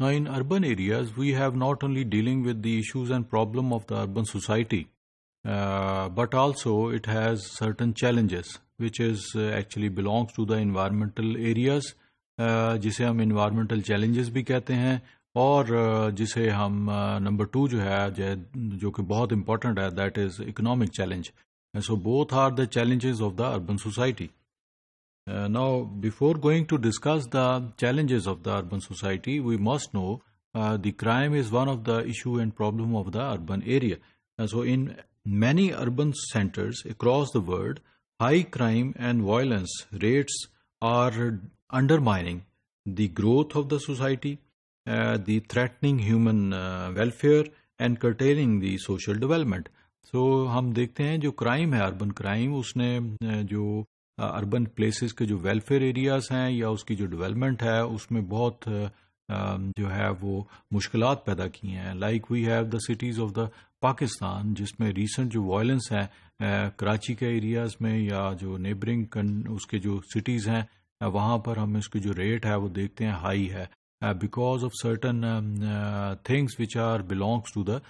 Now in urban areas, we have not only dealing with the issues and problem of the urban society, uh, but also it has certain challenges, which is uh, actually belongs to the environmental areas, uh, जिसे हम environmental challenges भी कहते हैं और uh, जिसे हम uh, number two जो है जो कि बहुत important है that is economic challenge. Challenge so both are the challenges of the urban uh, now, before going to discuss the challenges of the urban society, we must know uh, the crime is one of the issue and problem of the urban area. Uh, so, in many urban centers across the world, high crime and violence rates are undermining the growth of the society, uh, the threatening human uh, welfare, and curtailing the social development. So, हम देखते हैं जो crime है urban crime उसने जो urban places के जो welfare areas हैं या उसकी जो डेवलपमेंट है उसमें बहुत जो है वो मुश्किल पैदा की हैं like we have the cities of the Pakistan जिसमें रिसेंट जो वायलेंस है कराची के एरियाज में या जो नेबरिंग उसके जो सिटीज हैं वहां पर हम इसकी जो रेट है वो देखते हैं हाई है because of certain things which are belongs to the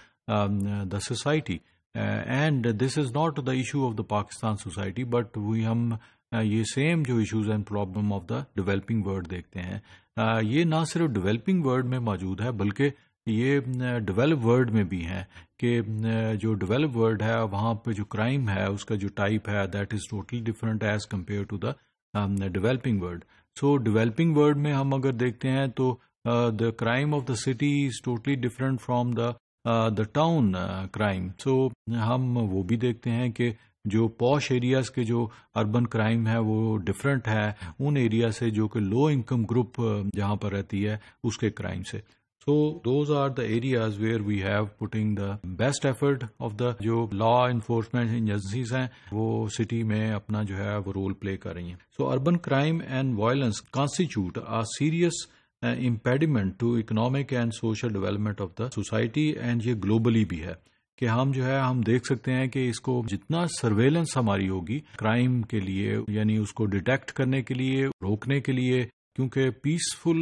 the society and this is not the issue of the Pakistan society but we हम ये सेम जो issues and problem of the developing world देखते हैं ये ना सिर्फ developing world में मौजूद है बल्कि ये डेवलप वर्ल्ड में भी हैं कि जो डेवलप वर्ल्ड है वहां पे जो क्राइम है उसका जो टाइप है that is totally different as compare to the developing world so developing world में हम अगर देखते हैं तो the crime of the city is totally different from the the town crime so हम वो भी देखते हैं कि जो पॉश एरियाज के जो अर्बन क्राइम है वो डिफरेंट है उन एरिया से जो कि लो इनकम ग्रुप जहां पर रहती है उसके क्राइम से so those are the areas where we have putting the best effort of the जो लॉ इन्फोर्समेंट एजेंसीज हैं वो सिटी में अपना जो है वो रोल प्ले कर रही हैं so urban crime and violence constitute a serious impediment to economic and social development of the society and ये ग्लोबली भी है कि हम जो है हम देख सकते हैं कि इसको जितना सर्वेलेंस हमारी होगी क्राइम के लिए यानी उसको डिटेक्ट करने के लिए रोकने के लिए क्योंकि पीसफुल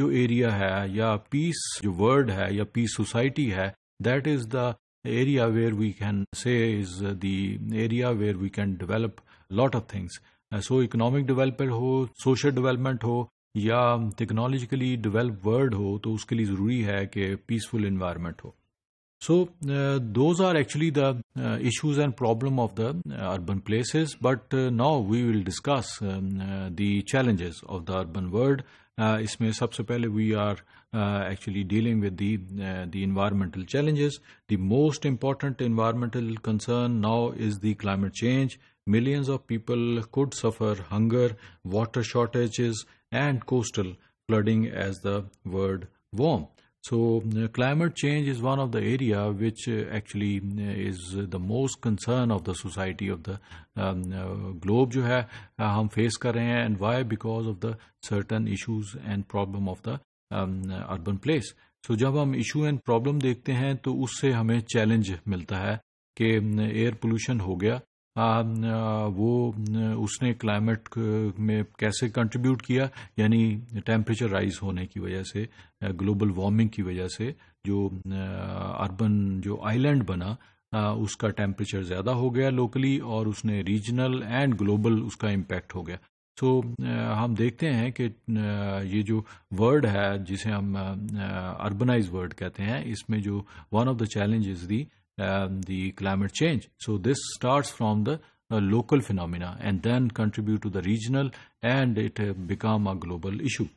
जो एरिया है या पीस जो वर्ल्ड है या पीस सोसाइटी है that is the area where we can say is the area where we can develop lot of things so economic development हो सोशल डेवलपमेंट हो या टेक्नोलॉजिकली डेवलप वर्ल्ड हो तो उसके लिए जरूरी है कि पीसफुल इन्वायरमेंट हो So uh, those are actually the uh, issues and problem of the uh, urban places. But now we will discuss um, the challenges of the urban world. Uh, isme sabse pehle we are actually dealing with the the environmental challenges. The most important environmental concern now is the climate change. Millions of people could suffer hunger, water shortages, and coastal flooding as the world warms. So uh, climate change is one of the area which uh, actually uh, is the most concern of the society of the um, uh, globe jo hai है हम face kar rahe hain and why because of the certain issues and problem of the um, uh, urban place. So jab hum issue and problem dekhte hain to usse hame challenge milta hai ke air pollution ho gaya uh, वो उसने climate में कैसे contribute किया यानी temperature rise होने की वजह से ग्लोबल वार्मिंग की वजह से जो अर्बन जो आइलैंड बना उसका टेम्परेचर ज़्यादा हो गया लोकली और उसने रीजनल एंड ग्लोबल उसका इम्पैक्ट हो गया तो so, हम देखते हैं कि ये जो वर्ड है जिसे हम अर्बनाइज वर्ड कहते हैं इसमें जो one of the challenges the um, the climate change. So this starts from the uh, local phenomena and then contribute to the regional and it uh, become a global issue.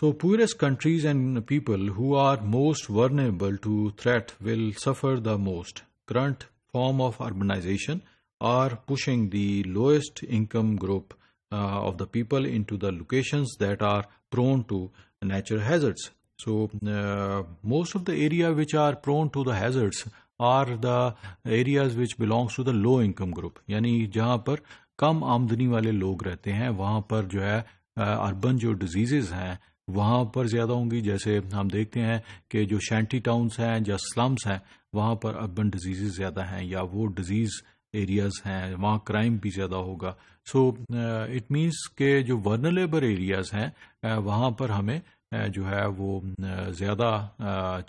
So poorest countries and people who are most vulnerable to threat will suffer the most. Current form of urbanization are pushing the lowest income group uh, of the people into the locations that are prone to natural hazards. So uh, most of the area which are prone to the hazards are the areas which belongs to the low income group यानी जहाँ पर कम आमदनी वाले लोग रहते हैं वहाँ पर जो है अर्बन जो डिजीजेज हैं वहाँ पर ज़्यादा होंगी जैसे हम देखते हैं कि जो शैंटी टाउन्स हैं या स्लम्स हैं वहाँ पर अर्बन डिजीजेज ज़्यादा हैं या वो डिजीज़ एरियाज़ हैं वहाँ क्राइम भी ज़्यादा होगा सो इट मीन्स के जो वर्नलेबर एरियाज़ हैं वहाँ पर हमें जो है वो ज़्यादा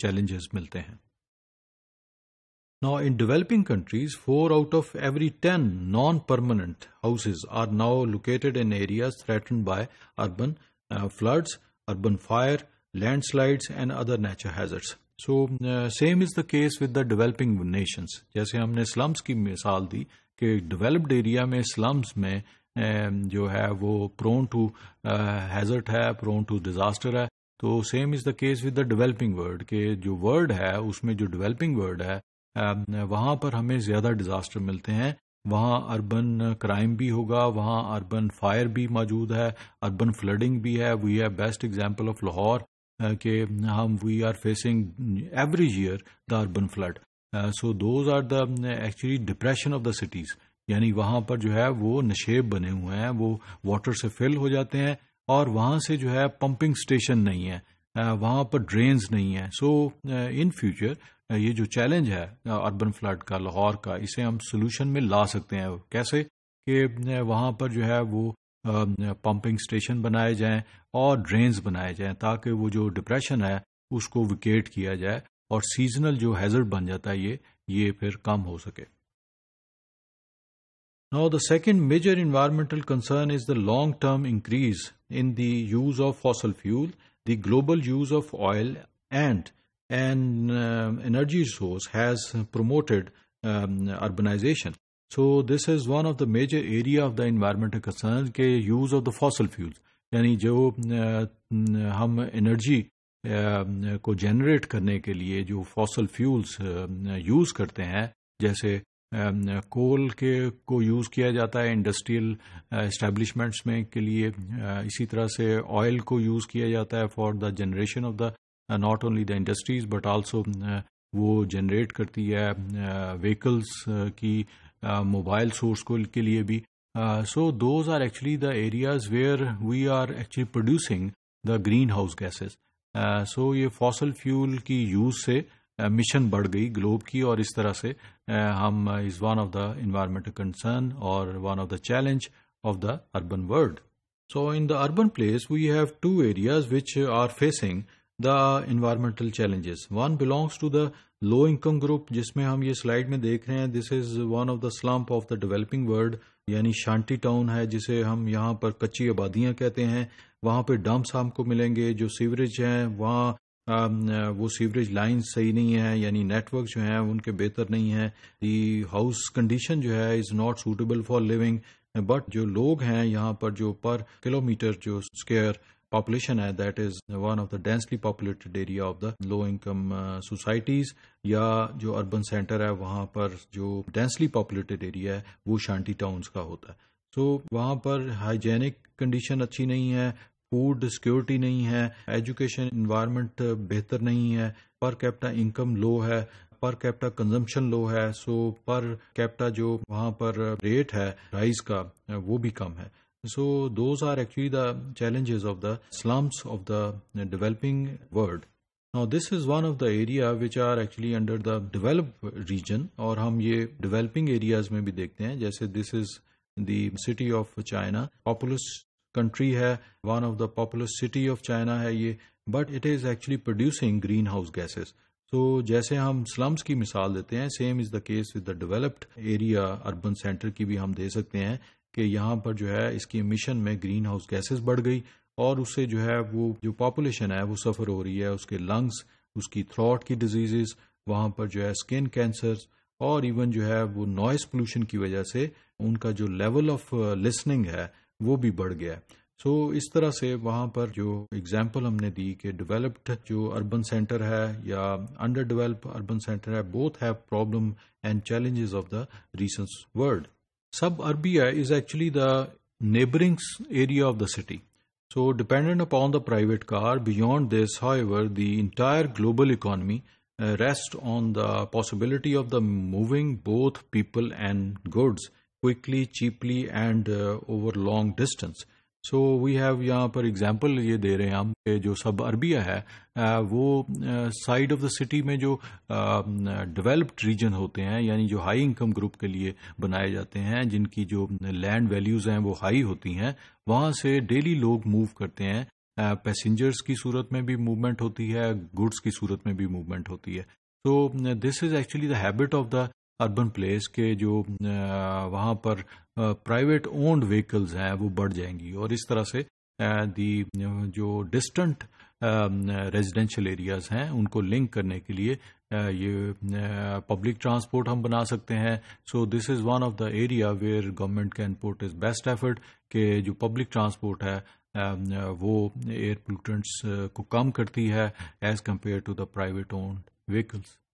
चैलेंजेस मिलते हैं now in developing countries four out of every ten non permanent houses are now located in area threaten by urban floods urban fire landslides and other nature hazards so same is the case with the developing nations जैसे हमने slums की मिसाल दी कि developed area में slums में जो है वो प्रोन टू हैजर्ट है प्रोन टू डिजास्टर है तो same is the case with the developing world के जो वर्ड है उसमें जो डेवलपिंग वर्ल्ड है वहां पर हमें ज्यादा डिजास्टर मिलते हैं वहां अर्बन क्राइम भी होगा वहां अर्बन फायर भी मौजूद है अर्बन फ्लडिंग भी है वी है बेस्ट एग्जाम्पल ऑफ लाहौर के हम we are facing every year the urban flood so those are the actually depression of the cities यानी वहां पर जो है वो नशेब बने हुए हैं वो वाटर से फिल हो जाते हैं और वहां से जो है पंपिंग स्टेशन नहीं है वहां पर ड्रेन्स नहीं है सो इन फ्यूचर ये जो चैलेंज है अर्बन फ्लड का लाहौर का इसे हम सोल्यूशन में ला सकते हैं कैसे कि वहां पर जो है वो पंपिंग स्टेशन बनाए जाएं और ड्रेन्स बनाए जाएं ताकि वो जो डिप्रेशन है उसको विकेट किया जाए और सीजनल जो हैजर्ड बन जाता है ये ये फिर कम हो सके Now, the second major environmental concern is the long term increase in the use of fossil fuel, the global use of oil, and an um, energy source has promoted um, urbanization. So, this is one of the major area of the environmental concern The use of the fossil fuels. यानी जो हम energy को generate करने के लिए जो fossil fuels use करते हैं जैसे कोल um, के को यूज़ किया जाता है इंडस्ट्रियल इस्टेब्लिशमेंट्स uh, में के लिए uh, इसी तरह से ऑयल को यूज़ किया जाता है for the generation of the not only the industries but also वो जनरेट करती है व्हीकल्स uh, की मोबाइल सोर्स को के लिए भी so those are actually the areas where we are actually producing the green house gases so ये fossil fuel की यूज से मिशन बढ़ गई ग्लोब की और इस तरह से हम is one of the environmental concern और one of the challenge of the urban world so in the urban place we have two areas which are facing the environmental challenges one belongs to the low income group जिसमें हम ये slide में देख रहे हैं this is one of the slump of the developing world यानी Shanti town है जिसे हम यहाँ पर कच्ची आबादियां कहते हैं वहां पर डम्प्स हमको मिलेंगे जो सीवरेज हैं वहां वो सीवरेज लाइन सही नहीं है यानी नेटवर्क जो है उनके बेहतर नहीं है दी हाउस कंडीशन जो है is not suitable for living but जो लोग हैं यहाँ पर जो पर किलोमीटर जो स्केयर पॉपुलेशन है that is one of the densely populated area of the low income societies या जो अर्बन सेंटर है वहां पर जो डेंसली पॉपुलेटेड एरिया है वो शांति टाउन्स का होता है सो so, वहां पर हाइजेनिक कंडीशन अच्छी नहीं है फूड सिक्योरिटी नहीं है एजुकेशन इन्वायरमेंट बेहतर नहीं है पर कैपिटा इनकम लो है पर कैपिटा कंजम्पशन लो है सो पर कैपिटा जो वहां पर रेट है राइस का वो भी कम है so those are actually the challenges of the slums of the developing world now this is one of the area which are actually under the develop region और हम ये डिवेलपिंग एरियाज में भी देखते हैं जैसे दिस इज दिटी of China populous country है one of the popular city of China है ये but it is actually producing green house gases तो जैसे हम स्लम्स की मिसाल देते हैं same is the case with the developed area urban centre की भी हम दे सकते हैं कि यहाँ पर जो है इसकी मिशन में ग्रीन हाउस गैसेज बढ़ गई और उससे जो है वो जो पॉपुलेशन है वो सफर हो रही है उसके लंग्स उसकी थ्रॉट की डिजीजेस वहां पर जो है स्किन कैंसर और इवन जो है वो नॉइस पोल्यूशन की वजह से उनका जो लेवल ऑफ लिसनिंग है वो भी बढ़ गया है सो so, इस तरह से वहां पर जो एग्जाम्पल हमने दी कि डेवलप्ड जो अर्बन सेंटर है या अंडर डेवलप अर्बन सेंटर है both have problem and challenges of the recent world suburbia is actually the neighbouring area of the city so dependent upon the private car beyond this however the entire global economy rest on the possibility of the moving both people and goods quickly cheaply and over long distance so we have यहाँ पर example ये दे रहे हैं हम के जो सब Arabia है uh, वो साइड ऑफ द सिटी में जो डेवलप्ड um, रीजन होते हैं यानी जो हाई इनकम ग्रुप के लिए बनाए जाते हैं जिनकी जो लैंड वैल्यूज़ हैं वो हाई होती हैं वहां से डेली लोग मूव करते हैं पैसेंजर्स uh, की सूरत में भी मूवमेंट होती है गुड्स की सूरत में भी मूवमेंट होती है तो this is actually the habit of the urban place के जो वहाँ पर प्राइवेट ओन्ड व्हीकल्स हैं वो बढ़ जाएंगी और इस तरह से दी जो डिस्टेंट रेजिडेंशियल एरियाज हैं उनको लिंक करने के लिए ये पब्लिक ट्रांसपोर्ट हम बना सकते हैं so this is one of the area where government can put is best effort के जो पब्लिक ट्रांसपोर्ट है वो एयर पोल्यूटेंट्स को कम करती है as compare to the private owned vehicles